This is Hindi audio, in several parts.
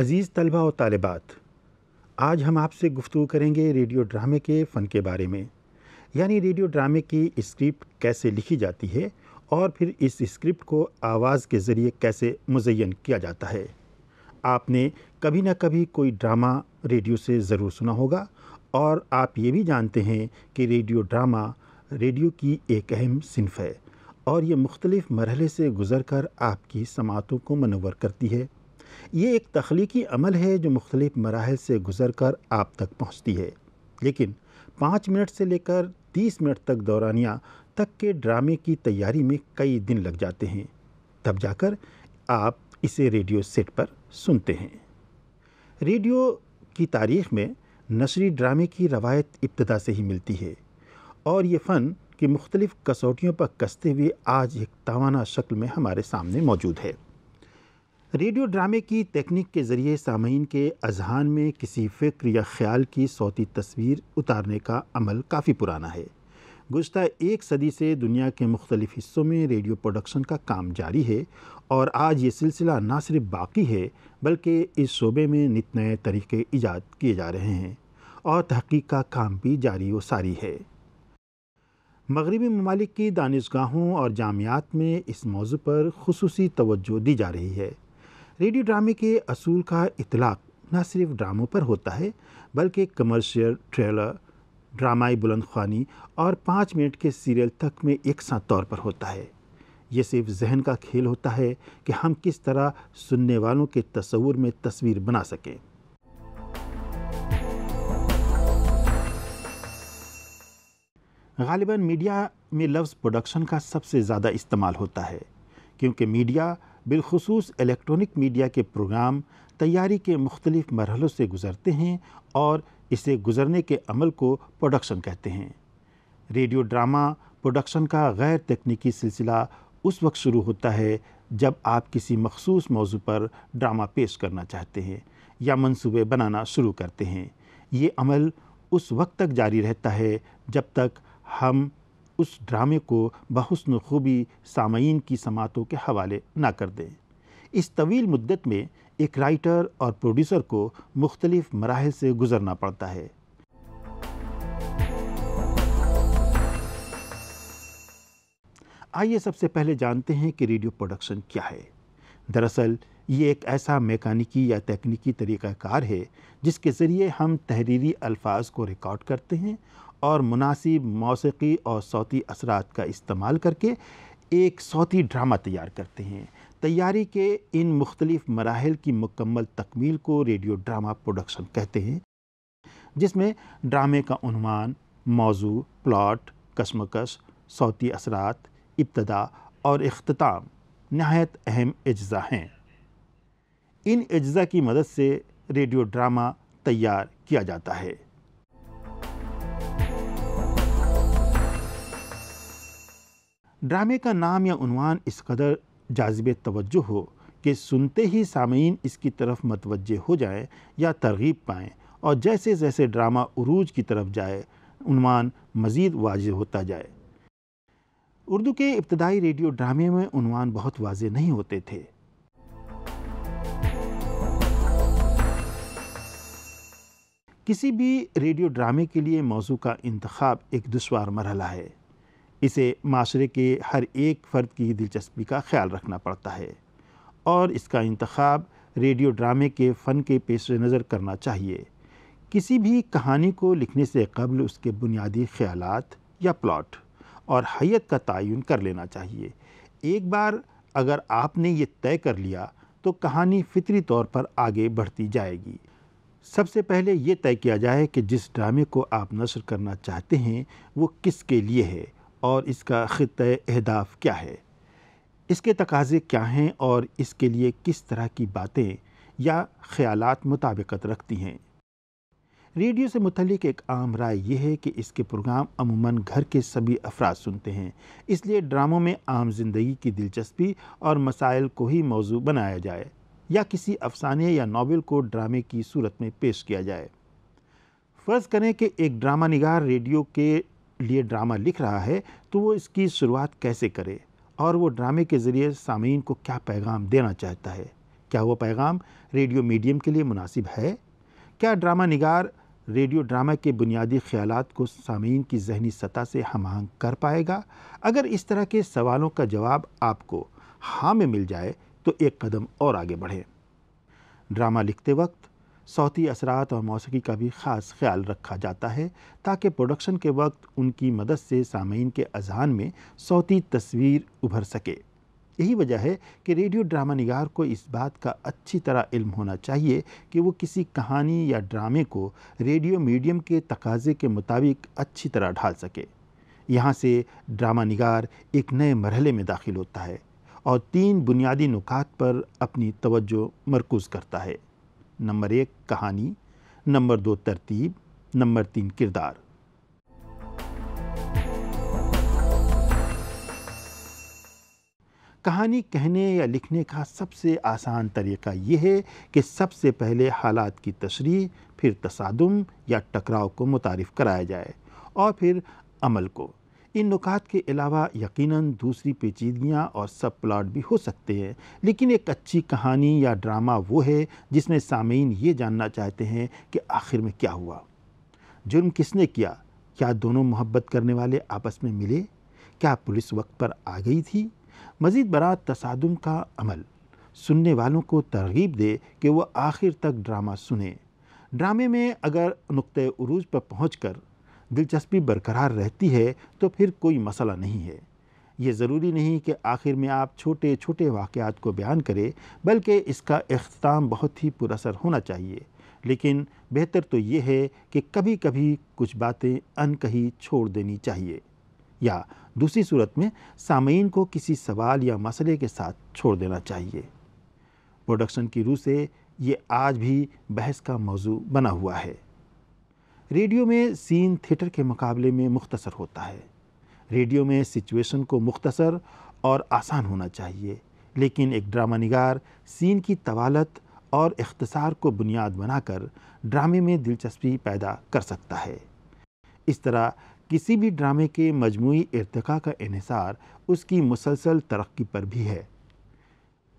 अज़ीज़ तलबा और तालबात आज हम आपसे गुफ्तु करेंगे रेडियो ड्रामे के फ़न के बारे में यानी रेडियो ड्रामे की स्क्रिप्ट कैसे लिखी जाती है और फिर इस स्क्रिप्ट को आवाज़ के ज़रिए कैसे मुजैन किया जाता है आपने कभी ना कभी कोई ड्रामा रेडियो से ज़रूर सुना होगा और आप ये भी जानते हैं कि रेडियो ड्रामा रेडियो की एक अहम सिनफ है और ये मुख्तलिफ़ मरहले से गुज़र कर आपकी समातों को मनवर करती है ये एक तख्लीकी अमल है जो मुख्तलिफ़ मराहल से गुज़र कर आप तक पहुँचती है लेकिन पाँच मिनट से लेकर तीस मिनट तक दौरानिया तक के ड्रामे की तैयारी में कई दिन लग जाते हैं तब जाकर आप इसे रेडियो सेट पर सुनते हैं रेडियो की तारीख में नशरी ड्रामे की रवायत इब्तदा से ही मिलती है और ये फ़न की मुख्तलिफ़ कसौटियों पर कसते हुए आज एक तावाना शक्ल में हमारे सामने मौजूद है रेडियो ड्रामे की तकनीक के ज़रिए सामीन के अजहान में किसी फ़िक्र या ख्याल की सौती तस्वीर उतारने का अमल काफ़ी पुराना है गुज्त एक सदी से दुनिया के मुख्तलिफ हिस्सों में रेडियो प्रोडक्शन का काम जारी है और आज ये सिलसिला ना सिर्फ बाकी है बल्कि इस शोबे में नित नए तरीके ईजाद किए जा रहे हैं और तहकीक का काम भी जारी व सारी है मगरबी ममालिक दानशगाहों और जामियात में इस मौजू पर खसूस तवज्जो दी जा रही है रेडियो ड्रामे के असूल का इतलाक़ न सिर्फ ड्रामों पर होता है बल्कि कमर्शियल ट्रेलर ड्रामाई बुलंद खानी और पाँच मिनट के सीरियल तक में एक साथ तौर पर होता है ये सिर्फ जहन का खेल होता है कि हम किस तरह सुनने वालों के तस्वूर में तस्वीर बना सकें गालिबा मीडिया में लफ्ज़ प्रोडक्शन का सबसे ज़्यादा इस्तेमाल होता है क्योंकि मीडिया बिलखसूस इलेक्ट्रॉनिक मीडिया के प्रोग्राम तैयारी के मुख्तलिफ मरहलों से गुज़रते हैं और इसे गुज़रने के अमल को प्रोडक्शन कहते हैं रेडियो ड्रामा प्रोडक्शन का गैर तकनीकी सिलसिला उस वक्त शुरू होता है जब आप किसी मखसूस मौजू पर ड्रामा पेश करना चाहते हैं या मनसूबे बनाना शुरू करते हैं ये अमल उस वक्त तक जारी रहता है जब तक हम उस ड्रामे को बहसन खूबी सामीन की समातों के हवाले ना कर दें इस तवील मुद्दत में एक राइटर और प्रोड्यूसर को मुख्तलिफ़ मराहल से गुज़रना पड़ता है आइए सबसे पहले जानते हैं कि रेडियो प्रोडक्शन क्या है दरअसल ये एक ऐसा मेकानिकी या तकनीकी तरीक़ाकार है जिसके ज़रिए हम तहरीरी अल्फाज को रिकॉर्ड करते हैं और मुनासिब मौसीकी और सौती असरात का इस्तेमाल करके एक सौती ड्रामा तैयार करते हैं तैयारी के इन मुख्तलिफ मराहल की मुकम्मल तकमील को रेडियो ड्रामा प्रोडक्शन कहते हैं जिसमें ड्रामे का उनवान मौजू प्लॉट कशमकश सौती असरात इब्तदा और अख्ताम नहायत अहम अज्जा हैं इन अज्जा की मदद से रेडियो ड्रामा तैयार किया जाता है ड्रामे का नाम या उनवान इस कदर जाजब तवज्जो हो कि सुनते ही सामीन इसकी तरफ मतवजह हो जाए या तरगीब पाएँ और जैसे जैसे ड्रामा उरूज की तरफ जाए उनवान मज़ीद वाज होता जाए उर्दू के इब्तदाई रेडियो ड्रामे में उनवान बहुत वाज नहीं होते थे किसी भी रेडियो ड्रामे के लिए मौजू का इंतखब एक दुशवार मरहला है इसे माशरे के हर एक फ़र्द की दिलचस्पी का ख्याल रखना पड़ता है और इसका इंतखब रेडियो ड्रामे के फ़न के पेश नज़र करना चाहिए किसी भी कहानी को लिखने से कबल उसके बुनियादी ख्याल या प्लॉट और हैत का तयन कर लेना चाहिए एक बार अगर आपने ये तय कर लिया तो कहानी फितरी तौर पर आगे बढ़ती जाएगी सबसे पहले ये तय किया जाए कि जिस ड्रामे को आप नशर करना चाहते हैं वो किसके लिए है और इसका ख़त अहदाफ क्या है इसके तकाजे क्या हैं और इसके लिए किस तरह की बातें या ख्याल मुताबिकत रखती हैं रेडियो से मुतलिक एक आम राय यह है कि इसके प्रोग्राम अमूमन घर के सभी अफराज सुनते हैं इसलिए ड्रामों में आम जिंदगी की दिलचस्पी और मसाइल को ही मौजू बनाया जाए या किसी अफसाने या नावल को ड्रामे की सूरत में पेश किया जाए फ़र्ज़ करें कि एक ड्रामा नगार रेडियो के लिए ड्रामा लिख रहा है तो वो इसकी शुरुआत कैसे करे और वो ड्रामे के ज़रिए सामीन को क्या पैगाम देना चाहता है क्या वो पैगाम रेडियो मीडियम के लिए मुनासिब है क्या ड्रामा निगार रेडियो ड्रामा के बुनियादी ख्याल को सामीन की जहनी सतह से हम कर पाएगा अगर इस तरह के सवालों का जवाब आपको हाँ में मिल जाए तो एक कदम और आगे बढ़ें ड्रामा लिखते वक्त सौती असरात और मौसीकी का भी ख़ास ख्याल रखा जाता है ताकि प्रोडक्शन के वक्त उनकी मदद से सामीन के अजहान में सौती तस्वीर उभर सके यही वजह है कि रेडियो ड्रामा निगार को इस बात का अच्छी तरह इल्म होना चाहिए कि वो किसी कहानी या ड्रामे को रेडियो मीडियम के तकाजे के मुताबिक अच्छी तरह ढाल सके यहाँ से ड्रामा निगार एक नए मरहले में दाखिल होता है और तीन बुनियादी नुकात पर अपनी तवज्जो मरकूज़ करता है नंबर एक कहानी नंबर दो तरतीब नंबर तीन किरदार कहानी कहने या लिखने का सबसे आसान तरीका यह है कि सबसे पहले हालात की तशरी फिर तसादम या टकराव को मुतारफ़ कराया जाए और फिर अमल को इन नुकात के अलावा यकीनन दूसरी पेचीदगियाँ और सब प्लाट भी हो सकते हैं लेकिन एक अच्छी कहानी या ड्रामा वो है जिसमें सामीन ये जानना चाहते हैं कि आखिर में क्या हुआ जुर्म किसने किया क्या दोनों मोहब्बत करने वाले आपस में मिले क्या पुलिस वक्त पर आ गई थी मज़ीद बरा तसादम का अमल सुनने वालों को तरगीब दे कि वह आखिर तक ड्रामा सुने ड्रामे में अगर नुक़ उरूज पर पहुँच कर दिलचस्पी बरकरार रहती है तो फिर कोई मसला नहीं है ये ज़रूरी नहीं कि आखिर में आप छोटे छोटे वाक़ात को बयान करें बल्कि इसका अख्ताम बहुत ही पुरसर होना चाहिए लेकिन बेहतर तो ये है कि कभी कभी कुछ बातें अनकही छोड़ देनी चाहिए या दूसरी सूरत में सामीन को किसी सवाल या मसले के साथ छोड़ देना चाहिए प्रोडक्शन की रूह से ये आज भी बहस का मौजू बना हुआ है रेडियो में सीन थिएटर के मुकाबले में मुख्तसर होता है रेडियो में सिचुएशन को मुख्तसर और आसान होना चाहिए लेकिन एक ड्रामा नगार सीन की तवालत और अख्तसार को बुनियाद बनाकर ड्रामे में दिलचस्पी पैदा कर सकता है इस तरह किसी भी ड्रामे के मजमू इरतका का इसार उसकी मुसलसल तरक्की पर भी है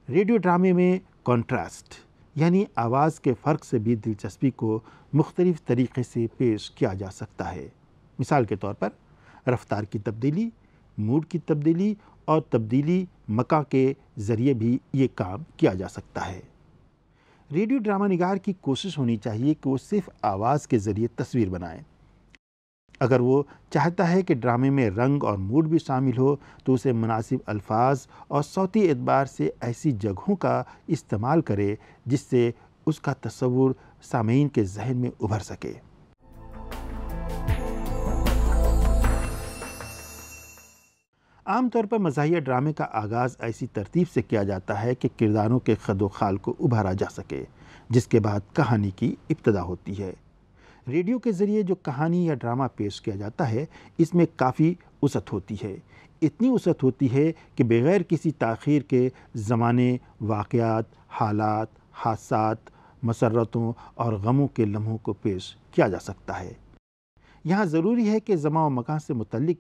रेडियो ड्रामे में कॉन्ट्रास्ट यानी आवाज़ के फ़र्क से भी दिलचस्पी को मुख्तलिफ़ तरीक़े से पेश किया जा सकता है मिसाल के तौर पर रफ्तार की तब्दीली मूड की तब्दीली और तब्दीली मका के ज़रिए भी ये काम किया जा सकता है रेडियो ड्रामा निगार की कोशिश होनी चाहिए कि वो सिर्फ आवाज़ के ज़रिए तस्वीर बनाएं अगर वो चाहता है कि ड्रामे में रंग और मूड भी शामिल हो तो उसे मुनासिब अल्फाज और सौती एतबार से ऐसी जगहों का इस्तेमाल करे जिससे उसका तस्वुर सामीन के जहन में उभर सके आम तौर पर मजाहिया ड्रामे का आगाज़ ऐसी तरतीब से किया जाता है कि किरदारों के खदोखाल को उभारा जा सके जिसके बाद कहानी की इब्तदा होती है रेडियो के ज़रिए जो कहानी या ड्रामा पेश किया जाता है इसमें काफ़ी उसत होती है इतनी उसत होती है कि बग़ैर किसी तखीर के ज़माने वाक़ात हालात हादसा मसरतों और गमों के लम्हों को पेश किया जा सकता है यहाँ ज़रूरी है कि जमा व मकान से मतलब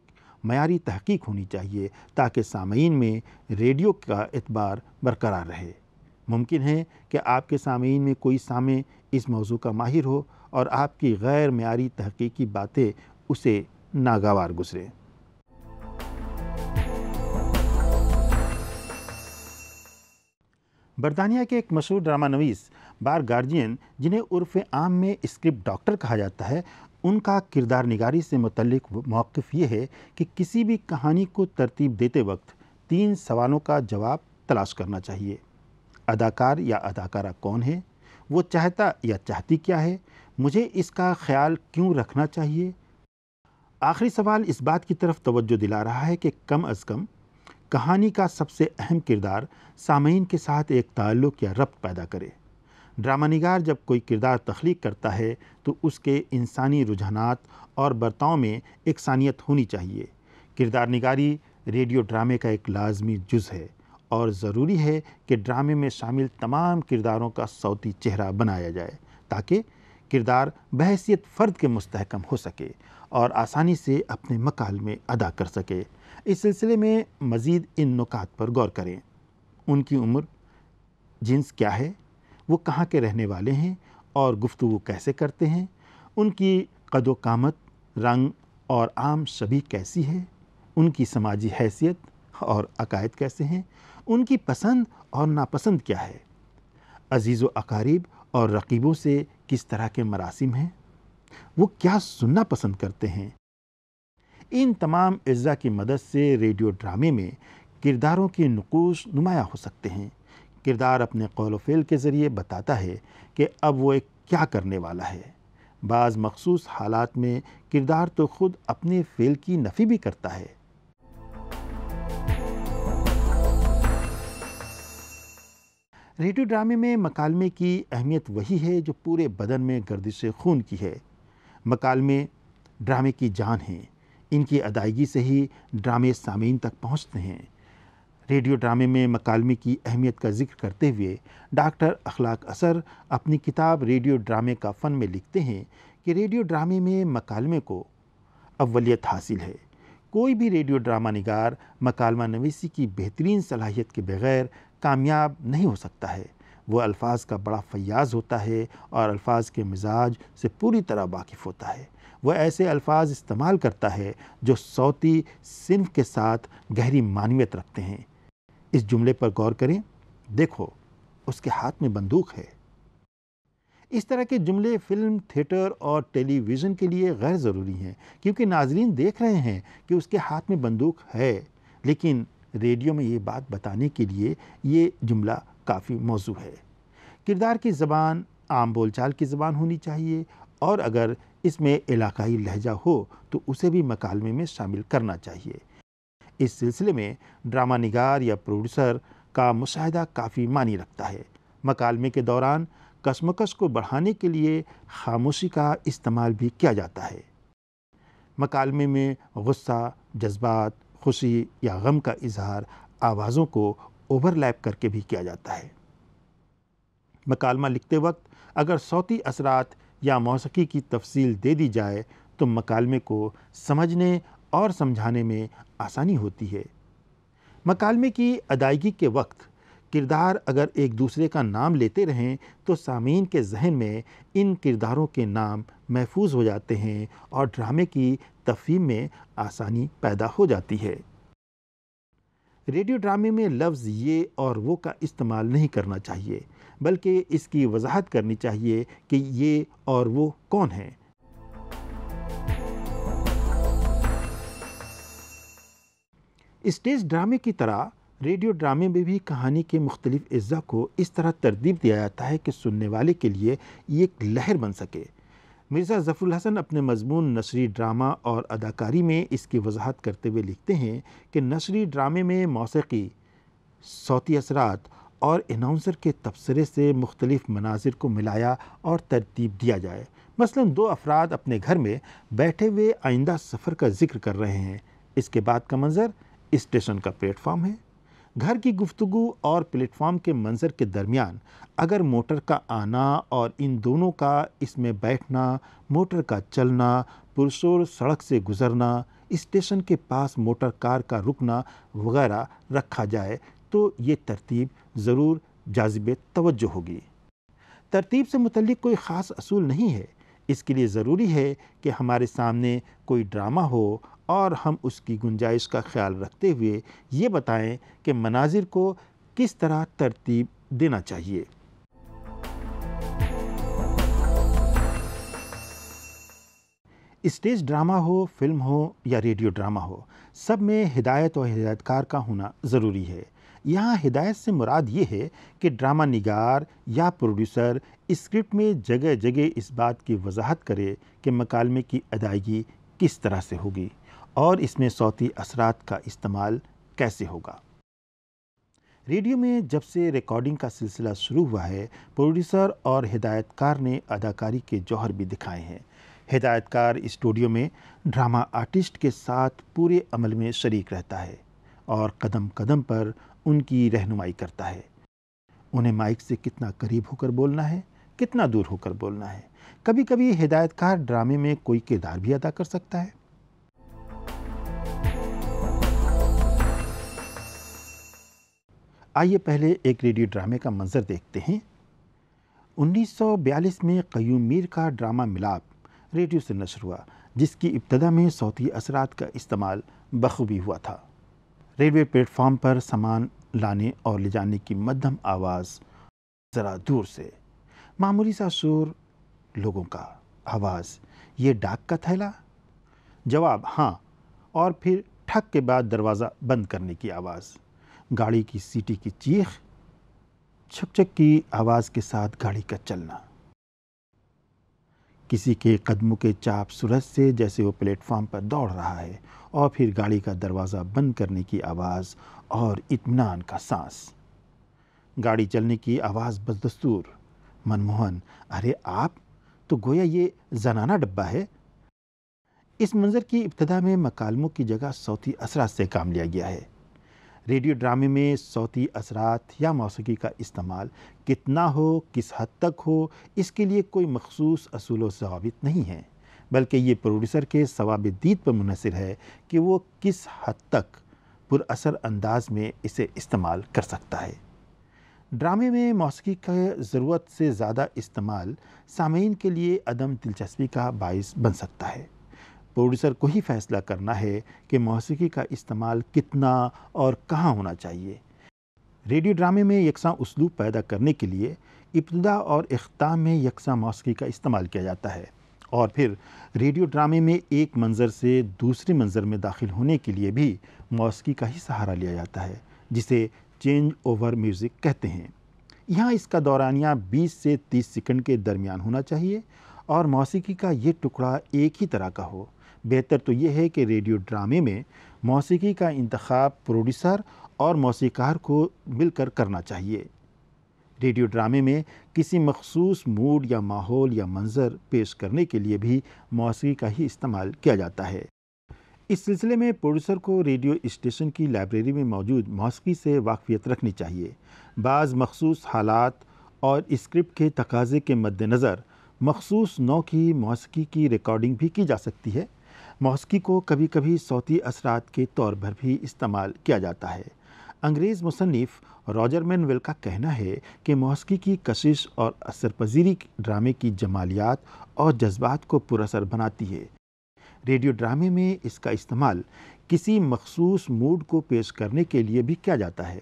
मैारी तहकीक होनी चाहिए ताकि सामीन में रेडियो का एतबार बरकरार रहे मुमकिन है कि आपके सामीन में कोई सामे इस मौजू का माहिर हो और आपकी गैर मीरी तहकीकी बातें उसे नागावार गुजरें बरतानिया के एक मशहूर ड्रामा नवीस बार गार्जियन जिन्हें उर्फ आम में स्क्रिप्ट डॉक्टर कहा जाता है उनका किरदार निगारी से मतलब मौक़ ये है कि किसी भी कहानी को तरतीब देते वक्त तीन सवालों का जवाब तलाश करना चाहिए अदाकार या अदाकारा कौन है वो चाहता या चाहती क्या है मुझे इसका ख्याल क्यों रखना चाहिए आखिरी सवाल इस बात की तरफ तवज्जो दिला रहा है कि कम अज़ कम कहानी का सबसे अहम किरदार सामीन के साथ एक ताल्लुक़ या रब्त पैदा करे ड्रामा निगार जब कोई किरदार तख्लीक करता है तो उसके इंसानी रुझानात और बर्ताव में एकसानियत होनी चाहिए किरदार निगारी रेडियो ड्रामे का एक लाजमी जुज़ है और ज़रूरी है कि ड्रामे में शामिल तमाम किरदारों का सौती चेहरा बनाया जाए ताकि किरदार बहसीत फ़र्द के मुस्तकम हो सके और आसानी से अपने मकाल में अदा कर सके इस सिलसिले में मज़ीद इन नुकात पर गौर करें उनकी उम्र जिन्स क्या है वो कहाँ के रहने वाले हैं और गुफ्तु कैसे करते हैं उनकी कदोकामत रंग और आम शबी कैसी है उनकी समाजी हैसियत और अकायद कैसे हैं उनकी पसंद और नापसंद क्या है अजीज़ अकारीब और रकीबों से किस तरह के मरासिम हैं वो क्या सुनना पसंद करते हैं इन तमाम अज्जा की मदद से रेडियो ड्रामे में किरदारों के नकोश नुमाया हो सकते हैं किरदार अपने कौल फेल के ज़रिए बताता है कि अब वो एक क्या करने वाला है बाज़ मखसूस हालात में किरदार तो ख़ुद अपने फेल की नफ़ी भी करता है रेडियो ड्रामे में मकालमे की अहमियत वही है जो पूरे बदन में गर्दिश खून की है मकालमे ड्रामे की जान है इनकी अदायगी से ही ड्रामे सामीन तक पहुँचते हैं रेडियो ड्रामे में मकालमे की अहमियत का जिक्र करते हुए डॉक्टर अखलाक असर अपनी किताब रेडियो ड्रामे का फ़न में लिखते हैं कि रेडियो ड्रामे में मकालमे को अव्वलियत हासिल है कोई भी रेडियो ड्रामा निगार मकालमा नवीसी की बेहतरीन सलाहियत के बगैर कामयाब नहीं हो सकता है वो अल्फाज का बड़ा फयाज होता है और अल्फाज के मिजाज से पूरी तरह वाकिफ़ होता है वह ऐसे अल्फाज इस्तेमाल करता है जो सौती सिनफ के साथ गहरी मानवियत रखते हैं इस जुमले पर गौर करें देखो उसके हाथ में बंदूक है इस तरह के जुमले फिल्म थिएटर और टेलीविज़न के लिए गैर ज़रूरी हैं क्योंकि नाजरीन देख रहे हैं कि उसके हाथ में बंदूक है लेकिन रेडियो में ये बात बताने के लिए ये जुमला काफ़ी मौजू है किरदार की ज़बान आम बोलचाल की ज़बान होनी चाहिए और अगर इसमें इलाकाई लहजा हो तो उसे भी मकालमे में शामिल करना चाहिए इस सिलसिले में ड्रामा निगार या प्रोड्यूसर का मुशाह काफ़ी मानी रखता है मकालमे के दौरान कशमकश को बढ़ाने के लिए खामोशी का इस्तेमाल भी किया जाता है मकालमे में गुस्सा जज्बात खुशी या गम का इजहार आवाज़ों को ओवरलैप करके भी किया जाता है मकालमा लिखते वक्त अगर सौती असरात या मौसकी की तफसील दे दी जाए तो मकालमे को समझने और समझाने में आसानी होती है मकालमे की अदायगी के वक्त किरदार अगर एक दूसरे का नाम लेते रहें तो सामीन के जहन में इन किरदारों के नाम महफूज हो जाते हैं और ड्रामे की तफीम में आसानी पैदा हो जाती है रेडियो ड्रामे में लफ्ज़ ये और वो का इस्तेमाल नहीं करना चाहिए बल्कि इसकी वजाहत करनी चाहिए कि ये और वो कौन है स्टेज ड्रामे की तरह रेडियो ड्रामे में भी कहानी के मुख्तलिफ अज्जा को इस तरह तरतीब दिया जाता है कि सुनने वाले के लिए ये एक लहर बन सके मिर्ज़ा ज़फ़रुल हसन अपने मजमून नसरी ड्रामा और अदाकारी में इसकी वजाहत करते हुए लिखते हैं कि नसरी ड्रामे में मौसीकी सौती असरात और अनाउंसर के तबसरे से मुख्तलिफ मनाजिर को मिलाया और तरतीब दिया जाए मसलन दो अफराद अपने घर में बैठे हुए आइंदा सफ़र का जिक्र कर रहे हैं इसके बाद का मंज़र इस्टेशन का प्लेटफार्म है घर की गुफ्तु और प्लेटफॉर्म के मंज़र के दरमियान अगर मोटर का आना और इन दोनों का इसमें बैठना मोटर का चलना पुरशोर सड़क से गुज़रना स्टेशन के पास मोटर कार का रुकना वगैरह रखा जाए तो ये तरतीब ज़रूर जाजिब तवज्जो होगी तरतीब से मुतलिक कोई ख़ास असूल नहीं है इसके लिए ज़रूरी है कि हमारे सामने कोई ड्रामा हो और हम उसकी गुंजाइश का ख्याल रखते हुए ये बताएं कि मनाजिर को किस तरह तरतीब देना चाहिए स्टेज ड्रामा हो फिल्म हो या रेडियो ड्रामा हो सब में हिदायत और हिदायतकार का होना ज़रूरी है यहाँ हिदायत से मुराद ये है कि ड्रामा निगार या प्रोड्यूसर स्क्रिप्ट में जगह जगह इस बात की वजाहत करे कि मकालमे की अदायगी किस तरह से होगी और इसमें सौती असरात का इस्तेमाल कैसे होगा रेडियो में जब से रिकॉर्डिंग का सिलसिला शुरू हुआ है प्रोड्यूसर और हिदायतकार ने अदाकारी के जौहर भी दिखाए हैं हिदायतकार स्टूडियो में ड्रामा आर्टिस्ट के साथ पूरे अमल में शरीक रहता है और कदम कदम पर उनकी रहनुमाई करता है उन्हें माइक से कितना करीब होकर बोलना है कितना दूर होकर बोलना है कभी कभी हिदायतकार ड्रामे में कोई किरदार भी अदा कर सकता है आइए पहले एक रेडियो ड्रामे का मंजर देखते हैं 1942 में कयूम मीर का ड्रामा मिलाप रेडियो से नशर हुआ जिसकी इब्तदा में सौती असरात का इस्तेमाल बखूबी हुआ था रेलवे प्लेटफॉर्म पर सामान लाने और ले जाने की मध्यम आवाज़ ज़रा दूर से मामूली सा शोर लोगों का आवाज़ ये डाक का थैला जवाब हाँ और फिर ठक के बाद दरवाज़ा बंद करने की आवाज़ गाड़ी की सीटी की चीख छक की आवाज़ के साथ गाड़ी का चलना किसी के कदमों के चाप सुरज से जैसे वो प्लेटफॉर्म पर दौड़ रहा है और फिर गाड़ी का दरवाज़ा बंद करने की आवाज़ और इत्मीनान का सांस गाड़ी चलने की आवाज़ बदस्तूर मनमोहन अरे आप तो गोया ये जनाना डब्बा है इस मंज़र की इब्तदा में मकालमों की जगह सौती असरात से काम लिया गया है रेडियो ड्रामे में सौती असरात या मौसीकी का इस्तेमाल कितना हो किस हद तक हो इसके लिए कोई मखसूस असूल जवाबित नहीं है बल्कि ये प्रोड्यूसर के सवाब दीद पर मुनसर है कि वो किस हद तक पुरअसर अंदाज में इसे इस्तेमाल कर सकता है ड्रामे में मौसीकी का ज़रूरत से ज़्यादा इस्तेमाल सामीन के लिए अदम दिलचस्पी का बायस बन सकता है प्रोड्यूसर को ही फैसला करना है कि मौसीकी का इस्तेमाल कितना और कहाँ होना चाहिए रेडियो ड्रामे में यकसा उसलूब पैदा करने के लिए इब्तदा और अख्ताम में यकसा मौसीकी का इस्तेमाल किया जाता है और फिर रेडियो ड्रामे में एक मंज़र से दूसरे मंज़र में दाखिल होने के लिए भी मौसीकी का ही सहारा लिया जाता है जिसे चेंज ओवर म्यूज़िक कहते हैं यहाँ इसका दौरानिया 20 से 30 सेकंड के दरमियान होना चाहिए और मौसीकी का ये टुकड़ा एक ही तरह का हो बेहतर तो यह है कि रेडियो ड्रामे में मौसीकी का इंतखब प्रोड्यूसर और मौसीकार को मिलकर करना चाहिए रेडियो ड्रामे में किसी मखसूस मूड या माहौल या मंज़र पेश करने के लिए भी मौसीकी का ही इस्तेमाल किया जाता है इस सिलसिले में प्रोड्यूसर को रेडियो स्टेशन की लाइब्रेरी में मौजूद मौसीकी से वाकफियत रखनी चाहिए बाज़ मखसूस हालात और स्क्रिप्ट के तकाजे के मद्दनज़र मखसूस नौ की मौसकी की रिकॉर्डिंग भी की जा सकती है मौसीकी को कभी कभी सौती असरात के तौर पर भी इस्तेमाल किया जाता है अंग्रेज़ मुसनफ़ रॉजर मैनवेल का कहना है कि मौसीकी की कशिश और असरपजीरी ड्रामे की जमालियात और जज्बात को पुरसर बनाती है रेडियो ड्रामे में इसका इस्तेमाल किसी मखसूस मूड को पेश करने के लिए भी किया जाता है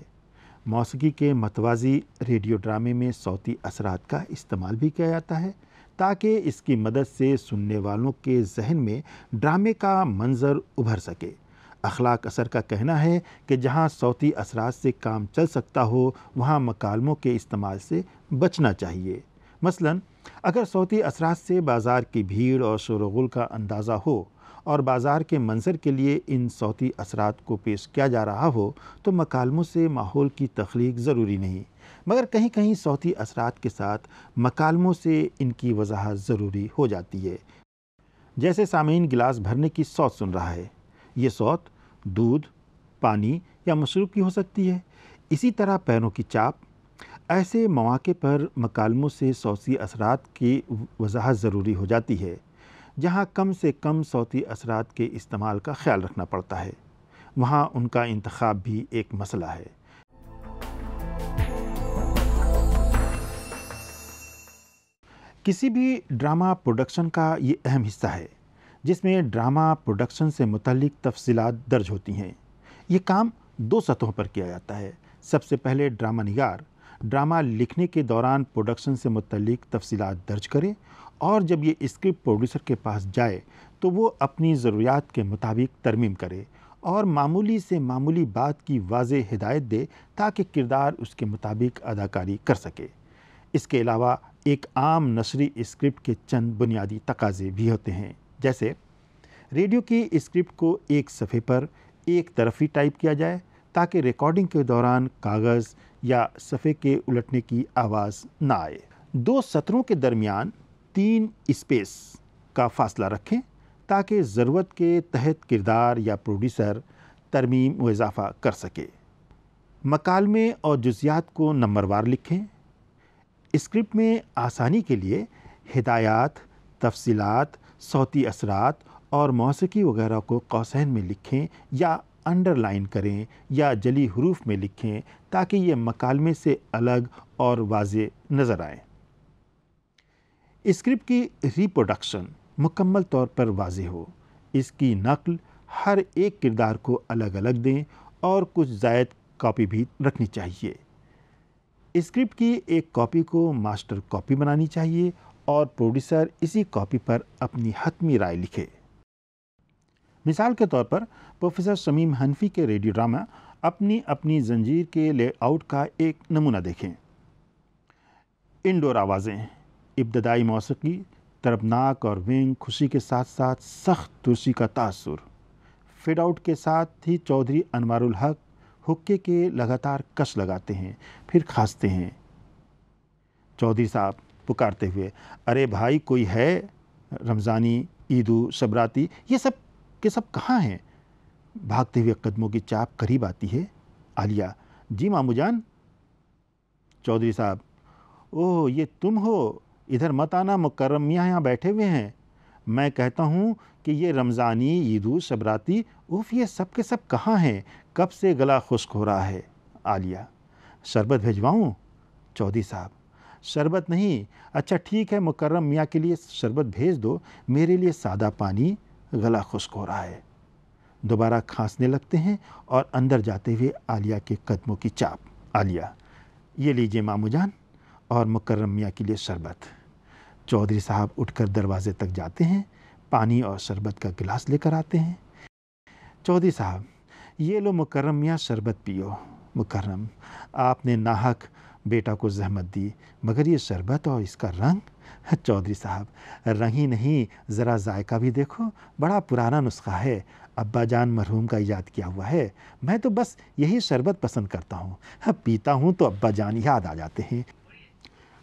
मौसीकी के मतवाजी रेडियो ड्रामे में सौती असरात का इस्तेमाल भी किया जाता है ताकि इसकी मदद से सुनने वालों के जहन में ड्रामे का मंज़र उभर सके अखलाक असर का कहना है कि जहाँ सौती असरात से काम चल सकता हो वहाँ मकालमों के इस्तेमाल से बचना चाहिए मसलन अगर सौती असरात से बाज़ार की भीड़ और शोरगुल का अंदाज़ा हो और बाज़ार के मंजर के लिए इन सौती असरात को पेश किया जा रहा हो तो मकालमों से माहौल की तख्लीक ज़रूरी नहीं मगर कहीं कहीं सौती असरात के साथ मकालमों से इनकी वजाहत ज़रूरी हो जाती है जैसे सामीन गिलास भरने की सौत सुन रहा है ये सौत दूध पानी या मशरूब की हो सकती है इसी तरह पैरों की चाप ऐसे मौाक़े पर मकालमों से सौती असरात की वजाहत ज़रूरी हो जाती है जहाँ कम से कम सौती असरात के इस्तेमाल का ख्याल रखना पड़ता है वहाँ उनका इंतखब भी एक मसला है किसी भी ड्रामा प्रोडक्शन का ये अहम हिस्सा है जिसमें ड्रामा प्रोडक्शन से मुतलिक तफसीत दर्ज होती हैं ये काम दो सतहों पर किया जाता है सबसे पहले ड्रामा निगार ड्रामा लिखने के दौरान प्रोडक्शन से मतलब तफसीत दर्ज करें और जब ये स्क्रिप्ट प्रोड्यूसर के पास जाए तो वो अपनी ज़रूरियात के मुताबिक तरमीम करे और मामूली से मामूली बात की वाज हिदायत दे ताकि किरदार उसके मुताबिक अदाकारी कर सके इसके अलावा एक आम नशरी स्क्रिप्ट के चंद बुनियादी तकाजे भी होते हैं जैसे रेडियो की स्क्रिप्ट को एक सफ़े पर एक तरफी टाइप किया जाए ताकि रिकॉर्डिंग के दौरान कागज़ या सफ़े के उलटने की आवाज़ ना आए दो सत्रों के दरमियान तीन स्पेस का फासला रखें ताकि ज़रूरत के तहत किरदार या प्रोड्यूसर तरमीम व इजाफ़ा कर सके मकालमे और जुजियात को नंबरवार लिखें स्क्रिप्ट में आसानी के लिए हिदायत तफसीलात सौती असरात और मौसीकी वगैरह को कौसैन में लिखें या अंडरलाइन करें या जली हरूफ में लिखें ताकि ये मकालमे से अलग और वाज नज़र आए स्क्रिप्ट की रिप्रोडक्शन मुकम्मल तौर पर वाज हो इसकी नकल हर एक किरदार को अलग अलग दें और कुछ जायद कापी भी रखनी चाहिए इस्क्रिप्ट की एक कापी को मास्टर कापी बनानी चाहिए और प्रोड्यूसर इसी कापी पर अपनी हतमी राय लिखे मिसाल के तौर पर प्रोफेसर शमीम हनफी के रेडियो ड्रामा अपनी अपनी जंजीर के लेआउट का एक नमूना देखें इनडोर आवाज़ें इब्तदाई मौसीकी तरबनाक और विंग खुशी के साथ साथ सख्त तुरसी का तासुर फिड आउट के साथ ही चौधरी अनवारुल हक हुक्के के लगातार कश लगाते हैं फिर खांसते हैं चौधरी साहब पुकारते हुए अरे भाई कोई है रमज़ानी ईदू सबराती ये सब कि सब कहाँ हैं भागते हुए कदमों की चाप करीब आती है आलिया जी मामू जान चौधरी साहब ओह ये तुम हो इधर मत आना मुकरमिया यहाँ बैठे हुए हैं मैं कहता हूँ कि ये रमज़ानी ईदू शबराती उफ ये सब के सब कहाँ हैं कब से गला खुश्क हो रहा है आलिया शरबत भिजवाऊँ चौधरी साहब शरबत नहीं अच्छा ठीक है मुकर्रम मियाँ के लिए शरबत भेज दो मेरे लिए सादा पानी गला खुश्क हो रहा है दोबारा खांसने लगते हैं और अंदर जाते हुए आलिया के कदमों की चाप आलिया ये लीजिए मामू जान और मुकर्रम मियाँ के लिए शरबत चौधरी साहब उठकर दरवाजे तक जाते हैं पानी और शरबत का गिलास लेकर आते हैं चौधरी साहब ये लो मुकर्रम मियाँ शरबत पियो मुकर्रम आपने नाहक बेटा को जहमत दी मगर ये शरबत और इसका रंग चौधरी साहब रही नहीं ज़रा जायका भी देखो बड़ा पुराना नुस्खा है अब्बा जान मरहूम का याद किया हुआ है मैं तो बस यही शरबत पसंद करता हूँ हाँ, पीता हूँ तो अब्बा जान याद आ जाते हैं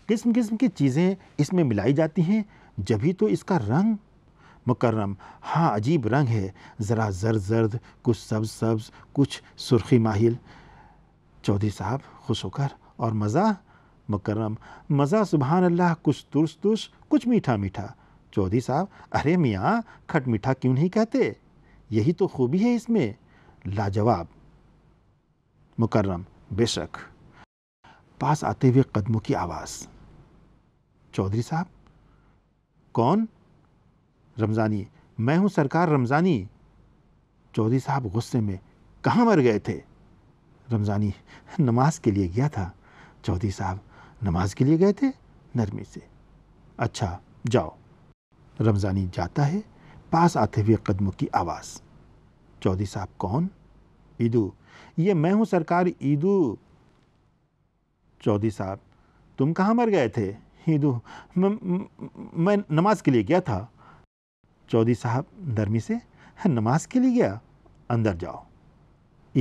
किस्म किस्म की चीज़ें इसमें मिलाई जाती हैं जभी तो इसका रंग मुकर्रम हाँ अजीब रंग है ज़रा जर जर्द कुछ सब्ज सब्ज कुछ सुर्खी माहिल चौधरी साहब खुश होकर और मज़ा मुकर्रम मज़ा सुबहान अल्लाह कुछ तुरस तुरस कुछ मीठा मीठा चौधरी साहब अरे मियाँ खट मीठा क्यों नहीं कहते यही तो खूबी है इसमें लाजवाब मुकर्रम बेशक पास आते हुए कदमों की आवाज़ चौधरी साहब कौन रमज़ानी मैं हूँ सरकार रमज़ानी चौधरी साहब गुस्से में कहाँ मर गए थे रमज़ानी नमाज के लिए गया था चौधरी साहब नमाज के लिए गए थे नरमी से अच्छा जाओ रमज़ानी जाता है पास आते हुए कदमों की आवाज़ चौधरी साहब कौन ईदू ये मैं हूँ सरकार ईदू चौधरी साहब तुम कहाँ मर गए थे ईदू मैं, मैं नमाज के लिए गया था चौधरी साहब नरमी से हाँ, नमाज के लिए गया अंदर जाओ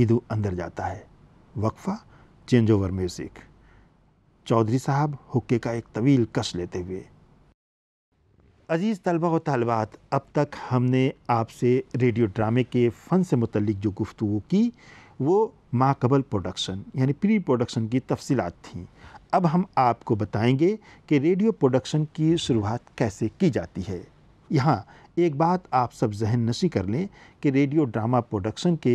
ईदू अंदर जाता है वक्फ़ा चेंज ओवर म्यूज़िक चौधरी साहब हुक्के का एक तवील कश लेते हुए अजीज़ तलबा व तलबात अब तक हमने आपसे रेडियो ड्रामे के फ़न से मुतलिक जो गुफ्तु की वो माकबल प्रोडक्शन यानी प्री प्रोडक्शन की तफसीलात थी अब हम आपको बताएंगे कि रेडियो प्रोडक्शन की शुरुआत कैसे की जाती है यहाँ एक बात आप सब जहन नशी कर लें कि रेडियो ड्रामा प्रोडक्शन के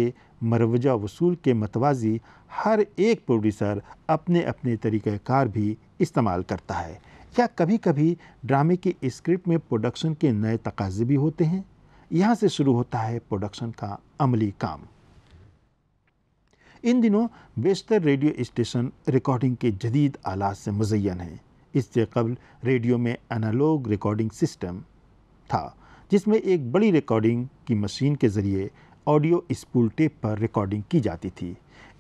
मरवजा वसूल के मतवाजी हर एक प्रोड्यूसर अपने अपने तरीक़ार भी इस्तेमाल करता है या कभी कभी ड्रामे के स्क्रिप्ट में प्रोडक्शन के नए तकाजे भी होते हैं यहाँ से शुरू होता है प्रोडक्शन का अमली काम इन दिनों बेशतर रेडियो स्टेशन रिकॉर्डिंग के जदीद आलात से मुजैन हैं इससे कबल रेडियो में एनालॉग रिकॉर्डिंग सिस्टम था जिसमें एक बड़ी रिकॉर्डिंग की मशीन के ज़रिए ऑडियो स्पूल टेप पर रिकॉर्डिंग की जाती थी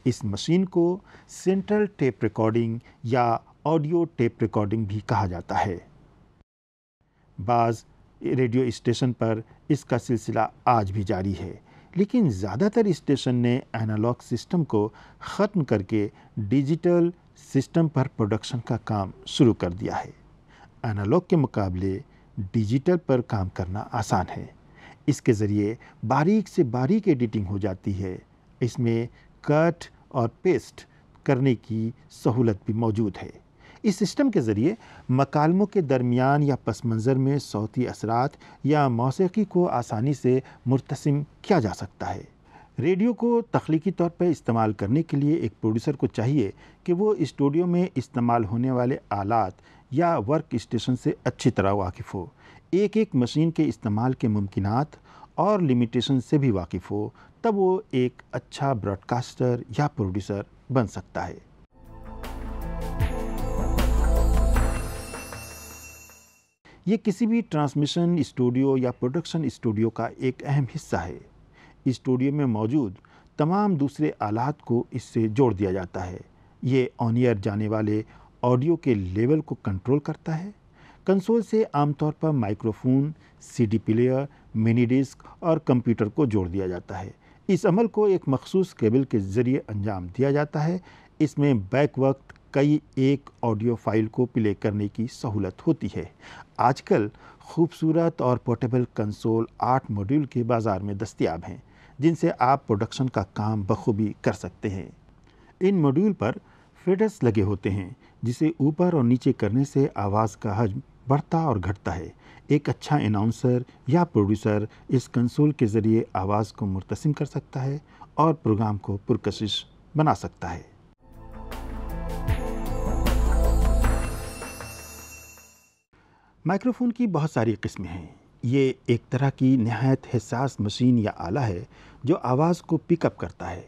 इस मशीन को सेंट्रल टेप रिकॉर्डिंग या ऑडियो टेप रिकॉर्डिंग भी कहा जाता है बाज़ रेडियो स्टेशन पर इसका सिलसिला आज भी जारी है लेकिन ज़्यादातर स्टेशन ने एनालॉग सिस्टम को ख़त्म करके डिजिटल सिस्टम पर प्रोडक्शन का काम शुरू कर दिया है एनालॉग के मुकाबले डिजिटल पर काम करना आसान है इसके ज़रिए बारीक से बारीक एडिटिंग हो जाती है इसमें कट और पेस्ट करने की सहूलत भी मौजूद है इस सिस्टम के ज़रिए मकालमों के दरमियान या पस मंज़र में सौती असरात या मौसीकी को आसानी से मुरतसम किया जा सकता है रेडियो को तख्लीकी तौर पर इस्तेमाल करने के लिए एक प्रोड्यूसर को चाहिए कि वो स्टूडियो में इस्तेमाल होने वाले आलात या वर्क स्टेशन से अच्छी तरह वाकिफ़ हो एक एक मशीन के इस्तेमाल के मुमकिन और लिमिटेशन से भी वाकिफ़ हो तब वो एक अच्छा ब्रॉडकास्टर या प्रोड्यूसर बन सकता है ये किसी भी ट्रांसमिशन स्टूडियो या प्रोडक्शन स्टूडियो का एक अहम हिस्सा है स्टूडियो में मौजूद तमाम दूसरे आलात को इससे जोड़ दिया जाता है ये ऑनियर जाने वाले ऑडियो के लेवल को कंट्रोल करता है कंसोल से आमतौर पर microphone CD player mini disc और कंप्यूटर को जोड़ दिया जाता है इस अमल को एक मखसूस केबल के ज़रिए अंजाम दिया जाता है इसमें बैक वक्त कई एक ऑडियो फाइल को प्ले करने की सहूलत होती है आजकल खूबसूरत और पोर्टेबल कंसोल आठ मॉड्यूल के बाज़ार में दस्तियाब हैं जिनसे आप प्रोडक्शन का काम बखूबी कर सकते हैं इन मॉड्यूल पर फेडर्स लगे होते हैं जिसे ऊपर और नीचे करने से आवाज़ का हजम बढ़ता और घटता है एक अच्छा अनाउंसर या प्रोड्यूसर इस कंसोल के ज़रिए आवाज़ को मुतसम कर सकता है और प्रोग्राम को पुरकशिश बना सकता है माइक्रोफोन की बहुत सारी किस्में हैं ये एक तरह की नहायत हसास मशीन या आला है जो आवाज़ को पिकअप करता है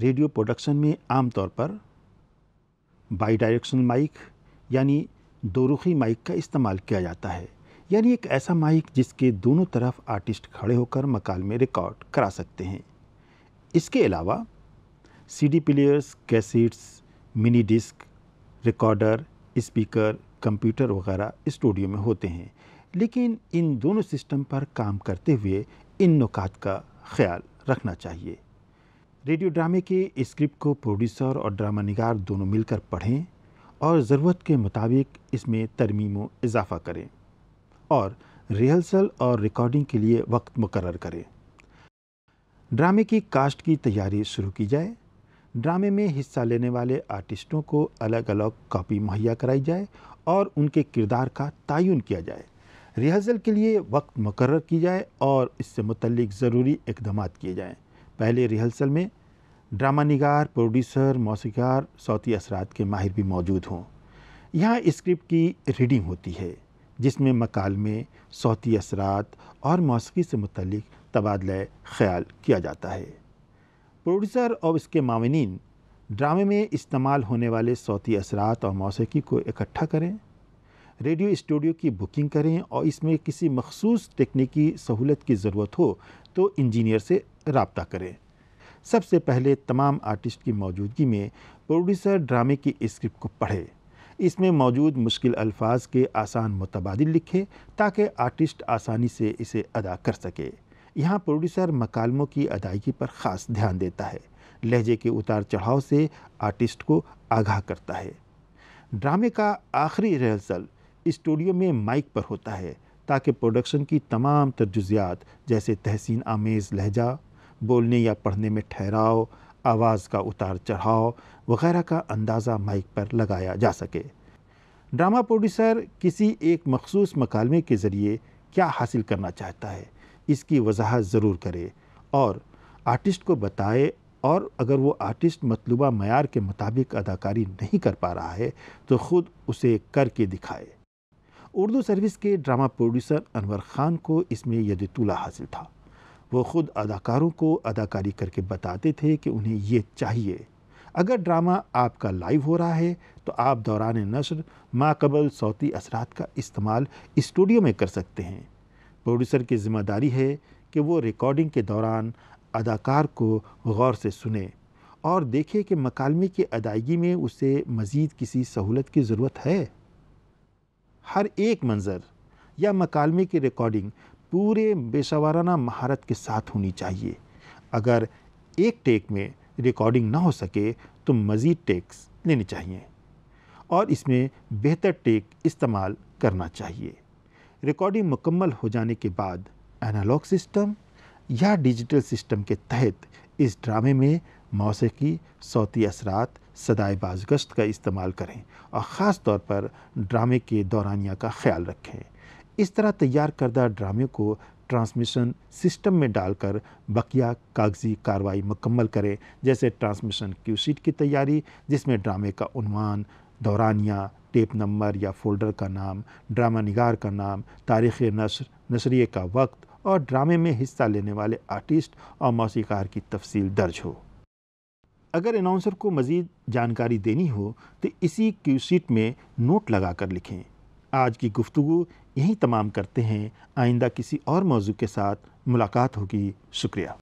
रेडियो प्रोडक्शन में आमतौर पर बाई डायरेक्शनल माइक यानी दो रुखी माइक का इस्तेमाल किया जाता है यानी एक ऐसा माइक जिसके दोनों तरफ आर्टिस्ट खड़े होकर मकाल में रिकॉर्ड करा सकते हैं इसके अलावा CD players cassettes mini disc recorder speaker computer वगैरह स्टूडियो में होते हैं लेकिन इन दोनों सिस्टम पर काम करते हुए इन नुकात का ख्याल रखना चाहिए रेडियो ड्रामे के स्क्रिप्ट को प्रोड्यूसर और ड्रामा निगार दोनों मिलकर पढ़ें और ज़रूरत के मुताबिक इसमें तरमीमों इजाफा करें और रिहर्सल और रिकॉर्डिंग के लिए वक्त मुकर करें ड्रामे की कास्ट की तैयारी शुरू की जाए ड्रामे में हिस्सा लेने वाले आर्टिस्टों को अलग अलग कॉपी मुहैया कराई जाए और उनके किरदार का तयन किया जाए रिहर्सल के लिए वक्त मुकर की जाए और इससे मुतलिक ज़रूरी इकदाम किए जाएँ पहले रिहर्सल में ड्रामा निगार प्रोड्यूसर मौसीकार सौती असरात के माहिर भी मौजूद हों यहाँ स्क्रिप्ट की रीडिंग होती है जिसमें मकाल में सौती असरात और मौसीकी से मुतलिक तबादला ख्याल किया जाता है प्रोड्यूसर और इसके मामनिन ड्रामे में इस्तेमाल होने वाले सौती असरात और मौसीकी को इकट्ठा करें रेडियो स्टूडियो की बुकिंग करें और इसमें किसी मखसूस तकनीकी सहूलत की ज़रूरत हो तो इंजीनियर से रबता करें सबसे पहले तमाम आर्टिस्ट की मौजूदगी में प्रोड्यूसर ड्रामे की स्क्रिप्ट को पढ़े इसमें मौजूद मुश्किल अल्फाज के आसान मुतबाद लिखे ताकि आर्टिस्ट आसानी से इसे अदा कर सके यहाँ प्रोड्यूसर मकालमों की अदायगी पर ख़ास ध्यान देता है लहजे के उतार चढ़ाव से आर्टिस्ट को आगाह करता है ड्रामे का आखिरी रिहर्सल स्टूडियो में माइक पर होता है ताकि प्रोडक्शन की तमाम तरजुजियात जैसे तहसीन आमेज़ लहजा बोलने या पढ़ने में ठहराव आवाज़ का उतार चढ़ाव वगैरह का अंदाज़ा माइक पर लगाया जा सके ड्रामा प्रोड्यूसर किसी एक मखसूस मकालमे के ज़रिए क्या हासिल करना चाहता है इसकी वजाहत ज़रूर करे और आर्टिस्ट को बताए और अगर वो आर्टिस्ट मतलूबा मैार के मुताबिक अदाकारी नहीं कर पा रहा है तो ख़ुद उसे करके दिखाए उर्दू सर्विस के ड्रामा प्रोड्यूसर अनवर ख़ान को इसमें यदतूला हासिल था वो ख़ुद अदाकारों को अदाकारी करके बताते थे कि उन्हें ये चाहिए अगर ड्रामा आपका लाइव हो रहा है तो आप दौरान नशर माकबल सौती असरात का इस्तेमाल स्टूडियो में कर सकते हैं प्रोड्यूसर की जिम्मेदारी है कि वो रिकॉर्डिंग के दौरान अदाकार को गौर से सुने और देखे कि मकालमे की अदायगी में उसे मज़ीद किसी सहूलत की ज़रूरत है हर एक मंज़र या मकालमे की रिकॉर्डिंग पूरे पेशावराना महारत के साथ होनी चाहिए अगर एक टेक में रिकॉर्डिंग ना हो सके तो मज़ीद टेक्स लेने चाहिए और इसमें बेहतर टेक इस्तेमाल करना चाहिए रिकॉर्डिंग मुकम्मल हो जाने के बाद एनालॉग सिस्टम या डिजिटल सिस्टम के तहत इस ड्रामे में मौसीकी सौती असरात सदाए बाजगश्त का इस्तेमाल करें और ख़ास तौर पर ड्रामे के दौरानिया का ख्याल रखें इस तरह तैयार करदा ड्रामे को ट्रांसमिशन सिस्टम में डालकर बकिया कागजी कार्रवाई मुकम्मल करें जैसे ट्रांसमिशन क्यू सीट की तैयारी जिसमें ड्रामे का उनवान दौरानिया टेप नंबर या फोल्डर का नाम ड्रामा निगार का नाम तारीख़ नसर नशरिए का वक्त और ड्रामे में हिस्सा लेने वाले आर्टिस्ट और मौसीकार की तफसील दर्ज हो अगर अनाउंसर को मज़ीद जानकारी देनी हो तो इसी क्यू सीट में नोट लगा कर लिखें आज की गुफ्तु यहीं तमाम करते हैं आइंदा किसी और मौजू के साथ मुलाकात होगी शुक्रिया